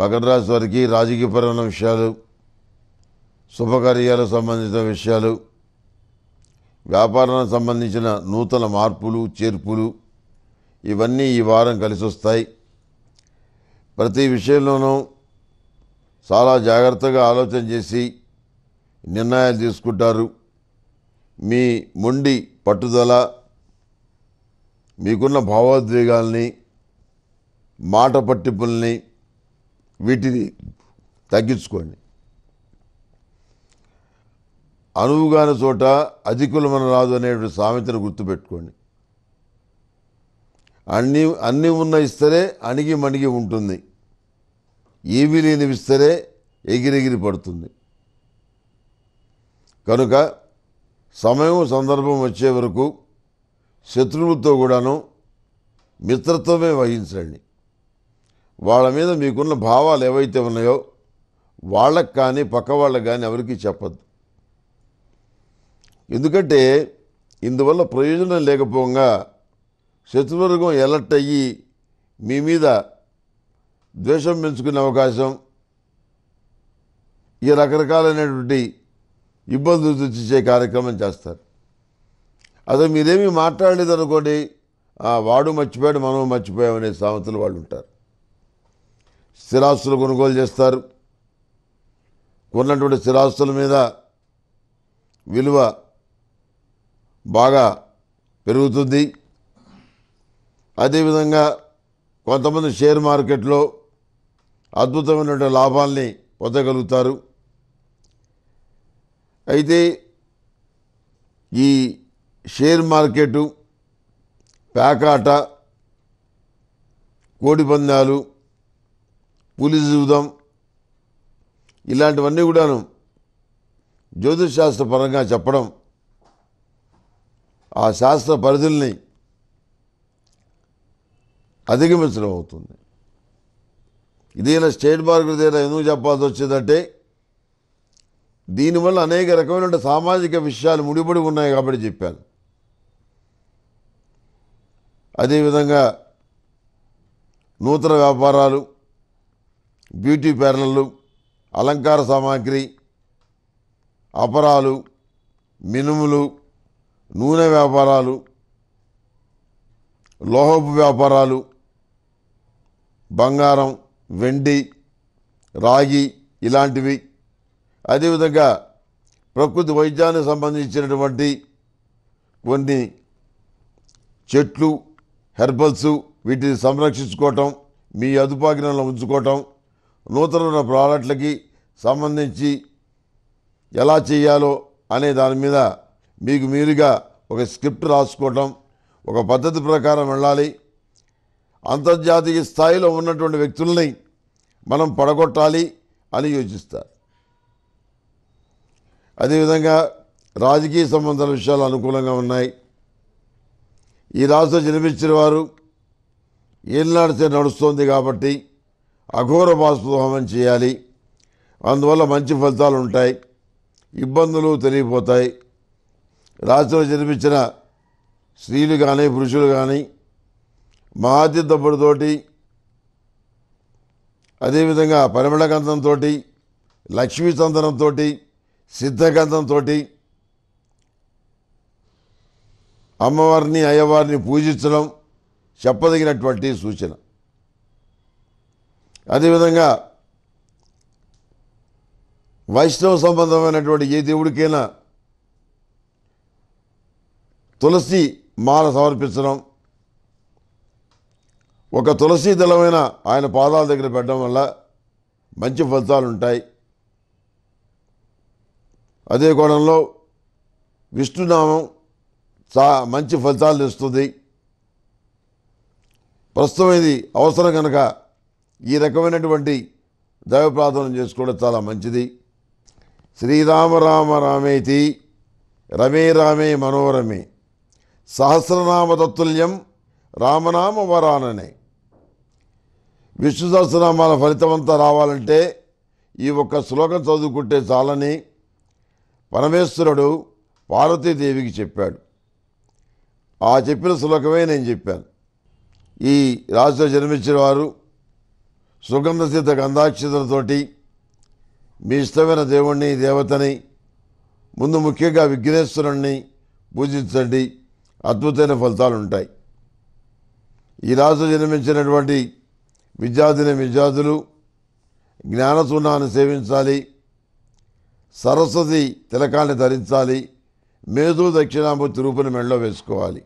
మకర రాశి వారికి రాజకీయపరమైన విషయాలు శుభకార్యాలకు సంబంధించిన విషయాలు వ్యాపారానికి సంబంధించిన నూతన మార్పులు చేర్పులు ఇవన్నీ ఈ వారం కలిసి వస్తాయి ప్రతి విషయంలోనూ చాలా జాగ్రత్తగా ఆలోచన చేసి నిర్ణయాలు తీసుకుంటారు మీ మొండి పట్టుదల మీకున్న భావోద్వేగాల్ని మాట పట్టింపుల్ని వీటిని తగ్గించుకోండి అనువుగాని చోట అధికులమన రాదు అనేటువంటి సామెతను గుర్తుపెట్టుకోండి అన్ని అన్నీ ఉన్న ఇస్తరే అణిగి మణిగి ఉంటుంది ఏమీ లేని ఇస్తరే ఎగిరెగిరి పడుతుంది కనుక సమయం సందర్భం వచ్చే వరకు శత్రువులతో కూడాను మిత్రత్వమే వహించండి వాళ్ళ మీద మీకున్న భావాలు ఏవైతే ఉన్నాయో వాళ్ళకు కానీ పక్క వాళ్ళకు కానీ ఎవరికి చెప్పద్దు ఎందుకంటే ఇందువల్ల ప్రయోజనం లేకపోగా శత్రువర్గం ఎలర్ట్ అయ్యి మీ మీద ద్వేషం పెంచుకునే అవకాశం ఈ రకరకాలైనటువంటి ఇబ్బందులు తెచ్చే కార్యక్రమం చేస్తారు అదే మీరేమీ మాట్లాడలేదనుకోండి వాడు మర్చిపోయాడు మనం మర్చిపోయామనే సామెతలు వాళ్ళు ఉంటారు స్థిరాస్తులు కొనుగోలు చేస్తారు కొన్నటువంటి స్థిరాస్తుల మీద విలువ బాగా పెరుగుతుంది అదేవిధంగా కొంతమంది షేర్ మార్కెట్లో అద్భుతమైనటువంటి లాభాల్ని పొందగలుగుతారు అయితే ఈ షేర్ మార్కెటు పేకాట కోడిపందాలు పులి జీవితం ఇలాంటివన్నీ కూడాను శాస్త్ర పరంగా చెప్పడం ఆ శాస్త్ర పరిధుల్ని అధిగమించడం అవుతుంది ఇదేనా స్టేట్ బార్కు ఏదైనా ఎందుకు చెప్పాల్సి వచ్చిందంటే దీనివల్ల అనేక రకమైన సామాజిక విషయాలు ముడిపడి ఉన్నాయి కాబట్టి చెప్పాను అదేవిధంగా నూతన వ్యాపారాలు బ్యూటీ పార్లర్లు అలంకార సామాగ్రి అపరాలు మినుములు నూనె వ్యాపారాలు లోహపు వ్యాపారాలు బంగారం వెండి రాగి ఇలాంటివి అదేవిధంగా ప్రకృతి వైద్యానికి సంబంధించినటువంటి కొన్ని చెట్లు హెర్బల్స్ వీటిని సంరక్షించుకోవటం మీ అదుపాగ్నంలో ఉంచుకోవటం నూతన ప్రాడక్ట్లకి సంబంధించి ఎలా చేయాలో అనే దాని మీద మీకు మీరుగా ఒక స్క్రిప్ట్ రాసుకోవటం ఒక పద్ధతి ప్రకారం వెళ్ళాలి అంతర్జాతీయ స్థాయిలో ఉన్నటువంటి వ్యక్తుల్ని మనం పడగొట్టాలి అని యోచిస్తారు అదేవిధంగా రాజకీయ సంబంధాల విషయాలు అనుకూలంగా ఉన్నాయి ఈ రాష్ట్రం జన్మించిన వారు ఏనాడితే నడుస్తోంది కాబట్టి అఘోర బాష్పహోమం చేయాలి అందువల్ల మంచి ఫలితాలు ఉంటాయి ఇబ్బందులు తెలియపోతాయి రాత్రిలో జన్మించిన స్త్రీలు కానీ పురుషులు కానీ మహాతిద్దపుడితోటి అదేవిధంగా పరిమళగంధంతో లక్ష్మీ చందనంతో సిద్ధగంధంతో అమ్మవారిని అయ్యవారిని పూజించడం చెప్పదగినటువంటి సూచన అదేవిధంగా వైష్ణవ సంబంధమైనటువంటి ఏ దేవుడికైనా తులసి మాల సమర్పించడం ఒక తులసి దళమైన ఆయన పాదాల దగ్గర పెట్టడం వల్ల మంచి ఫలితాలు ఉంటాయి అదే కోణంలో విష్ణునామం చా మంచి ఫలితాలు ఇస్తుంది ప్రస్తుతం ఇది అవసరం కనుక ఈ రకమైనటువంటి దైవ ప్రార్థన చేసుకోవడం చాలా మంచిది శ్రీరామ రామ రామేతి రమే రామే మనోరమే సహస్రనామ తత్తుల్యం రామనామ వరాననే విష్ణు సహస్రనామాల ఫలితం అంతా రావాలంటే ఈ ఒక్క శ్లోకం చదువుకుంటే చాలని పరమేశ్వరుడు పార్వతీదేవికి చెప్పాడు ఆ చెప్పిన శ్లోకమే నేను చెప్పాను ఈ రాశిలో జన్మించిన వారు సుగంధ సిద్ధ గంధాక్షతలతోటి మీ ఇష్టమైన దేవుణ్ణి దేవతని ముందు ముఖ్యంగా విఘ్నేశ్వరుణ్ణి పూజించండి అద్భుతమైన ఫలితాలు ఉంటాయి ఈ రాజు జన్మించినటువంటి విద్యార్థిని విద్యార్థులు జ్ఞానసూనాన్ని సేవించాలి సరస్వతి తిలకాన్ని ధరించాలి మేధు దక్షిణామూర్తి రూపుని మెడలో వేసుకోవాలి